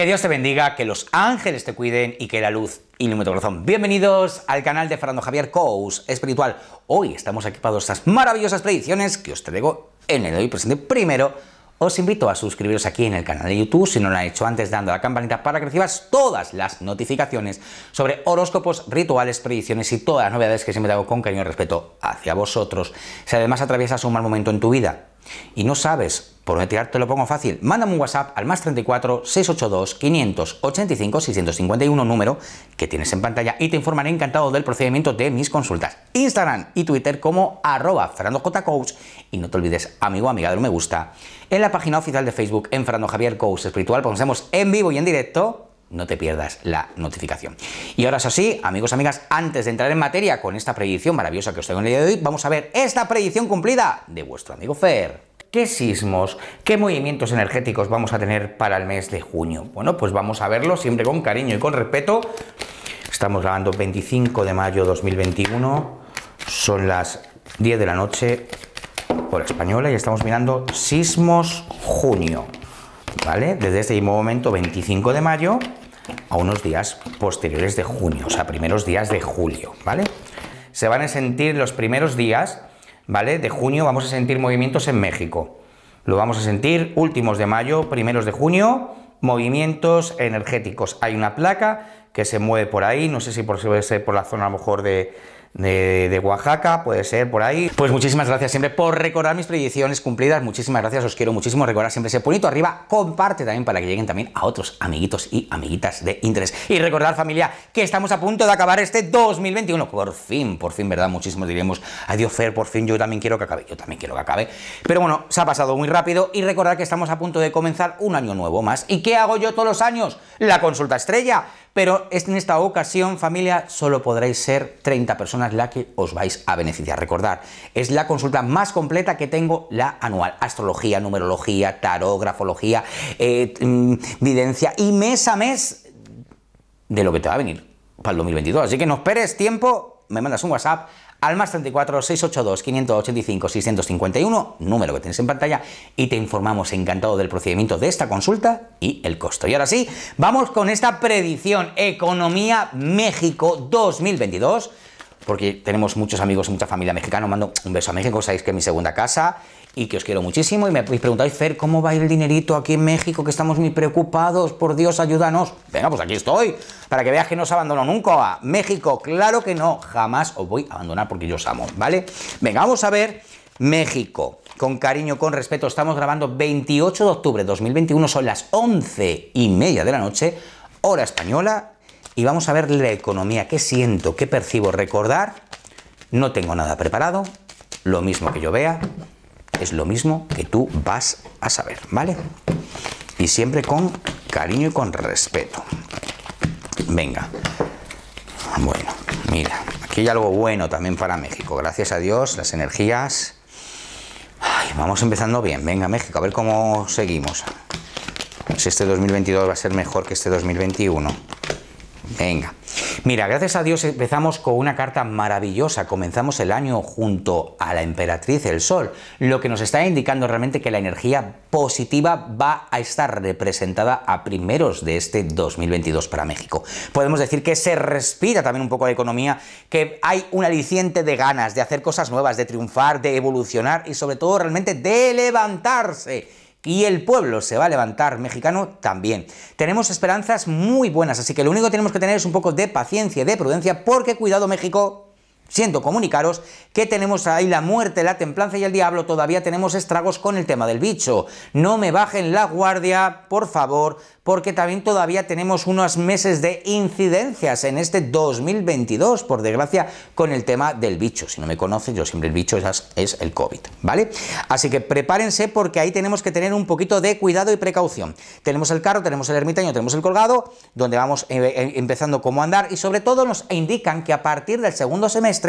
Que Dios te bendiga, que los ángeles te cuiden y que la luz ilumine tu corazón. Bienvenidos al canal de Fernando Javier Cous Espiritual. Hoy estamos equipados para estas maravillosas predicciones que os traigo en el hoy presente. Primero, os invito a suscribiros aquí en el canal de YouTube si no lo han hecho antes dando la campanita para que recibas todas las notificaciones sobre horóscopos, rituales, predicciones y todas las novedades que siempre me hago con cariño y respeto hacia vosotros. Si además atraviesas un mal momento en tu vida, y no sabes por dónde tirar, te lo pongo fácil. Mándame un WhatsApp al más 34 682 585 651 número que tienes en pantalla y te informaré encantado del procedimiento de mis consultas. Instagram y Twitter como arroba fernandojcoach y no te olvides, amigo o amiga, de me gusta. En la página oficial de Facebook en Fernando Javier Coach Espiritual, pues nos vemos en vivo y en directo no te pierdas la notificación. Y ahora es así, amigos, amigas, antes de entrar en materia con esta predicción maravillosa que os tengo en el día de hoy, vamos a ver esta predicción cumplida de vuestro amigo Fer. ¿Qué sismos, qué movimientos energéticos vamos a tener para el mes de junio? Bueno, pues vamos a verlo siempre con cariño y con respeto. Estamos grabando 25 de mayo 2021, son las 10 de la noche por española y estamos mirando sismos junio. ¿Vale? Desde este mismo momento, 25 de mayo, a unos días posteriores de junio, o sea, primeros días de julio, ¿vale? Se van a sentir los primeros días, ¿vale? De junio vamos a sentir movimientos en México. Lo vamos a sentir últimos de mayo, primeros de junio, movimientos energéticos. Hay una placa que se mueve por ahí, no sé si por, si por la zona a lo mejor de, de, Oaxaca, puede ser por ahí. Pues muchísimas gracias siempre por recordar mis predicciones cumplidas, muchísimas gracias, os quiero muchísimo, recordar siempre ese punito arriba, comparte también para que lleguen también a otros amiguitos y amiguitas de interés. Y recordar familia que estamos a punto de acabar este 2021, por fin, por fin, ¿verdad? Muchísimos diremos, adiós Fer, por fin yo también quiero que acabe, yo también quiero que acabe. Pero bueno, se ha pasado muy rápido y recordar que estamos a punto de comenzar un año nuevo más. ¿Y qué hago yo todos los años? La consulta estrella. Pero en esta ocasión, familia, solo podréis ser 30 personas la que os vais a beneficiar. Recordar, es la consulta más completa que tengo, la anual. Astrología, numerología, tarot, eh, mm, videncia y mes a mes de lo que te va a venir para el 2022. Así que no esperes tiempo, me mandas un WhatsApp al más 34 682 585 651, número que tienes en pantalla, y te informamos encantado del procedimiento de esta consulta y el costo. Y ahora sí, vamos con esta predicción Economía México 2022 porque tenemos muchos amigos y mucha familia mexicana. Mando un beso a México, sabéis que es mi segunda casa y que os quiero muchísimo. Y me preguntáis, Fer, ¿cómo va el dinerito aquí en México? Que estamos muy preocupados, por Dios, ayúdanos. Venga, pues aquí estoy, para que veáis que no os abandono nunca. A México, claro que no, jamás os voy a abandonar porque yo os amo, ¿vale? Venga, vamos a ver México. Con cariño, con respeto, estamos grabando 28 de octubre de 2021, son las 11 y media de la noche, hora española, y vamos a ver la economía, qué siento, qué percibo. Recordar, no tengo nada preparado, lo mismo que yo vea, es lo mismo que tú vas a saber, ¿vale? Y siempre con cariño y con respeto. Venga. Bueno, mira, aquí hay algo bueno también para México. Gracias a Dios, las energías. vamos empezando bien. Venga, México, a ver cómo seguimos. Si este 2022 va a ser mejor que este 2021. Venga. Mira, gracias a Dios empezamos con una carta maravillosa. Comenzamos el año junto a la emperatriz el Sol, lo que nos está indicando realmente que la energía positiva va a estar representada a primeros de este 2022 para México. Podemos decir que se respira también un poco la economía, que hay un aliciente de ganas de hacer cosas nuevas, de triunfar, de evolucionar y sobre todo realmente de levantarse y el pueblo se va a levantar mexicano también. Tenemos esperanzas muy buenas, así que lo único que tenemos que tener es un poco de paciencia y de prudencia porque cuidado México Siento comunicaros que tenemos ahí la muerte, la templanza y el diablo, todavía tenemos estragos con el tema del bicho. No me bajen la guardia, por favor, porque también todavía tenemos unos meses de incidencias en este 2022, por desgracia, con el tema del bicho. Si no me conoces, yo siempre el bicho es, el COVID, ¿vale? Así que prepárense porque ahí tenemos que tener un poquito de cuidado y precaución. Tenemos el carro, tenemos el ermitaño, tenemos el colgado, donde vamos eh, eh, empezando cómo andar y sobre todo nos indican que a partir del segundo semestre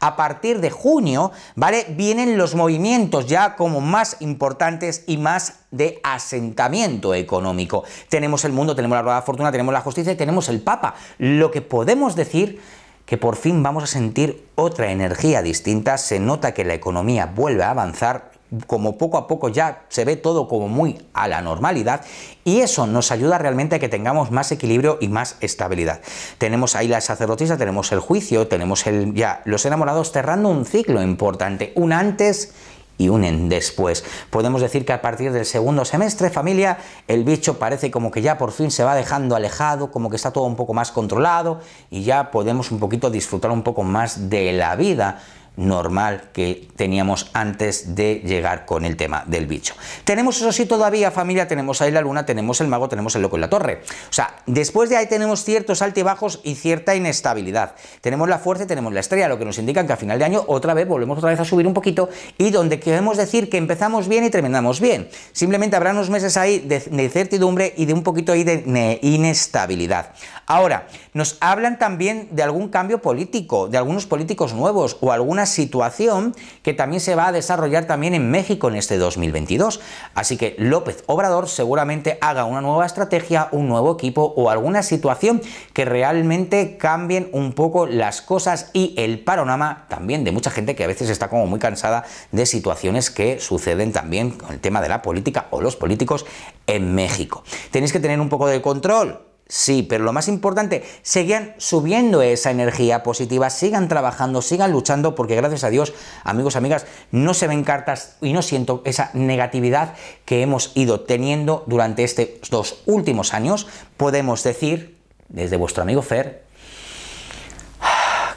a partir de junio, ¿vale? Vienen los movimientos ya como más importantes y más de asentamiento económico. Tenemos el mundo, tenemos la rueda de fortuna, tenemos la justicia y tenemos el Papa. Lo que podemos decir que por fin vamos a sentir otra energía distinta, se nota que la economía vuelve a avanzar, como poco a poco ya se ve todo como muy a la normalidad y eso nos ayuda realmente a que tengamos más equilibrio y más estabilidad. Tenemos ahí la sacerdotisa, tenemos el juicio, tenemos el, ya los enamorados cerrando un ciclo importante, un antes y un después. Podemos decir que a partir del segundo semestre, familia, el bicho parece como que ya por fin se va dejando alejado, como que está todo un poco más controlado y ya podemos un poquito disfrutar un poco más de la vida normal que teníamos antes de llegar con el tema del bicho. Tenemos eso sí todavía familia, tenemos ahí la luna, tenemos el mago, tenemos el loco en la torre. O sea, después de ahí tenemos ciertos altibajos y cierta inestabilidad. Tenemos la fuerza y tenemos la estrella, lo que nos indica que a final de año otra vez volvemos otra vez a subir un poquito y donde queremos decir que empezamos bien y terminamos bien. Simplemente habrá unos meses ahí de, de incertidumbre y de un poquito ahí de inestabilidad. Ahora, nos hablan también de algún cambio político, de algunos políticos nuevos o algunas situación que también se va a desarrollar también en México en este 2022. Así que López Obrador seguramente haga una nueva estrategia, un nuevo equipo o alguna situación que realmente cambien un poco las cosas y el panorama también de mucha gente que a veces está como muy cansada de situaciones que suceden también con el tema de la política o los políticos en México. Tenéis que tener un poco de control Sí, pero lo más importante, seguían subiendo esa energía positiva, sigan trabajando, sigan luchando, porque gracias a Dios, amigos, amigas, no se ven cartas y no siento esa negatividad que hemos ido teniendo durante estos dos últimos años. Podemos decir, desde vuestro amigo Fer,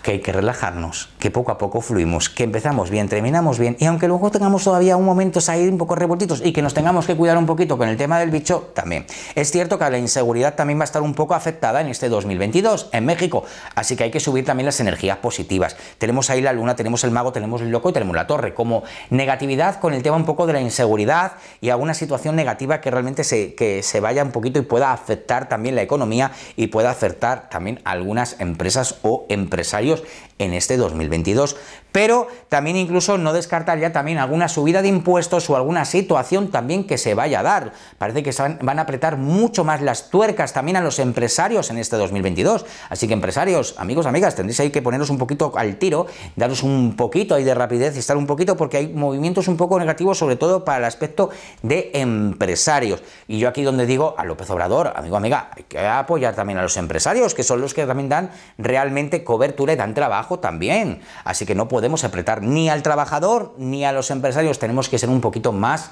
que hay que relajarnos, que poco a poco fluimos, que empezamos bien, terminamos bien, y aunque luego tengamos todavía un momento ahí un poco revoltitos y que nos tengamos que cuidar un poquito con el tema del bicho, también. Es cierto que la inseguridad también va a estar un poco afectada en este 2022 en México, así que hay que subir también las energías positivas. Tenemos ahí la luna, tenemos el mago, tenemos el loco y tenemos la torre, como negatividad con el tema un poco de la inseguridad y alguna situación negativa que realmente se, que se vaya un poquito y pueda afectar también la economía y pueda afectar también algunas empresas o empresarios en este 2022. Pero también incluso no descartar ya también alguna subida de impuestos o alguna situación también que se vaya a dar. Parece que van a apretar mucho más las tuercas también a los empresarios en este 2022. Así que empresarios, amigos, amigas, tendréis ahí que poneros un poquito al tiro, daros un poquito ahí de rapidez y estar un poquito porque hay movimientos un poco negativos sobre todo para el aspecto de empresarios. Y yo aquí donde digo a López Obrador, amigo, amiga, hay que apoyar también a los empresarios que son los que también dan realmente cobertura y trabajo también. Así que no podemos apretar ni al trabajador ni a los empresarios. Tenemos que ser un poquito más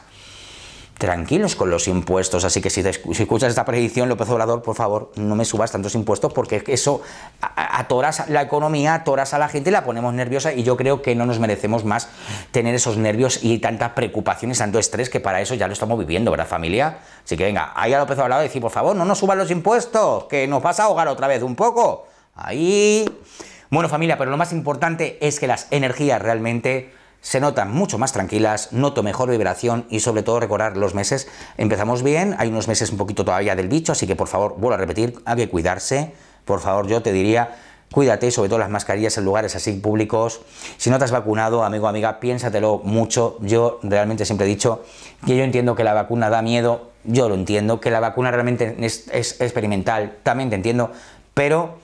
tranquilos con los impuestos. Así que si, escuchas esta predicción, López Obrador, por favor, no me subas tantos impuestos porque eso atoras la economía, atoras a la gente, y la ponemos nerviosa y yo creo que no nos merecemos más tener esos nervios y tantas preocupaciones, tanto estrés, que para eso ya lo estamos viviendo, ¿verdad, familia? Así que venga, ahí a López Obrador decir, por favor, no nos suban los impuestos, que nos vas a ahogar otra vez un poco. Ahí... Bueno familia, pero lo más importante es que las energías realmente se notan mucho más tranquilas, noto mejor vibración y sobre todo recordar los meses. Empezamos bien, hay unos meses un poquito todavía del bicho, así que por favor, vuelvo a repetir, hay que cuidarse. Por favor, yo te diría, cuídate, sobre todo las mascarillas en lugares así públicos. Si no te has vacunado, amigo, amiga, piénsatelo mucho. Yo realmente siempre he dicho que yo entiendo que la vacuna da miedo, yo lo entiendo, que la vacuna realmente es, es experimental, también te entiendo, pero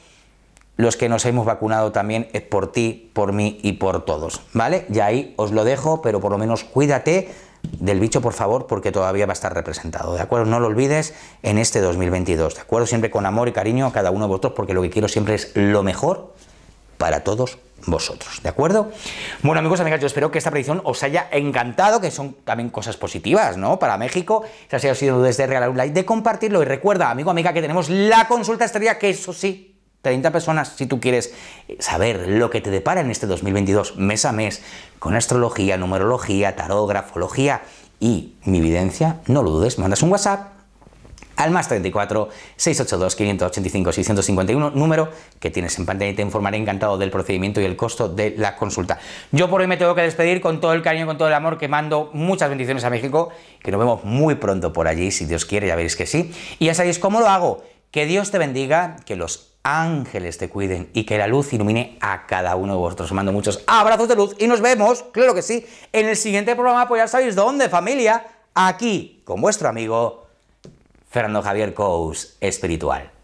los que nos hemos vacunado también es por ti, por mí y por todos, ¿vale? Y ahí os lo dejo, pero por lo menos cuídate del bicho, por favor, porque todavía va a estar representado, ¿de acuerdo? No lo olvides en este 2022, ¿de acuerdo? Siempre con amor y cariño a cada uno de vosotros, porque lo que quiero siempre es lo mejor para todos vosotros, ¿de acuerdo? Bueno, amigos, amigas, yo espero que esta predicción os haya encantado, que son también cosas positivas, ¿no? Para México, si así ha sido desde regalar un like, de compartirlo y recuerda, amigo, amiga, que tenemos la consulta estaría que eso sí, 30 personas, si tú quieres saber lo que te depara en este 2022 mes a mes, con astrología, numerología, tarot, grafología y mi evidencia, no lo dudes, mandas un WhatsApp al más 34 682 585 651, número que tienes en pantalla y te informaré encantado del procedimiento y el costo de la consulta. Yo por hoy me tengo que despedir con todo el cariño, con todo el amor que mando. Muchas bendiciones a México, que nos vemos muy pronto por allí, si Dios quiere, ya veréis que sí. Y ya sabéis cómo lo hago. Que Dios te bendiga, que los ángeles te cuiden y que la luz ilumine a cada uno de vosotros. Os mando muchos abrazos de luz y nos vemos, claro que sí, en el siguiente programa, pues ya sabéis dónde, familia, aquí, con vuestro amigo Fernando Javier Cous, espiritual.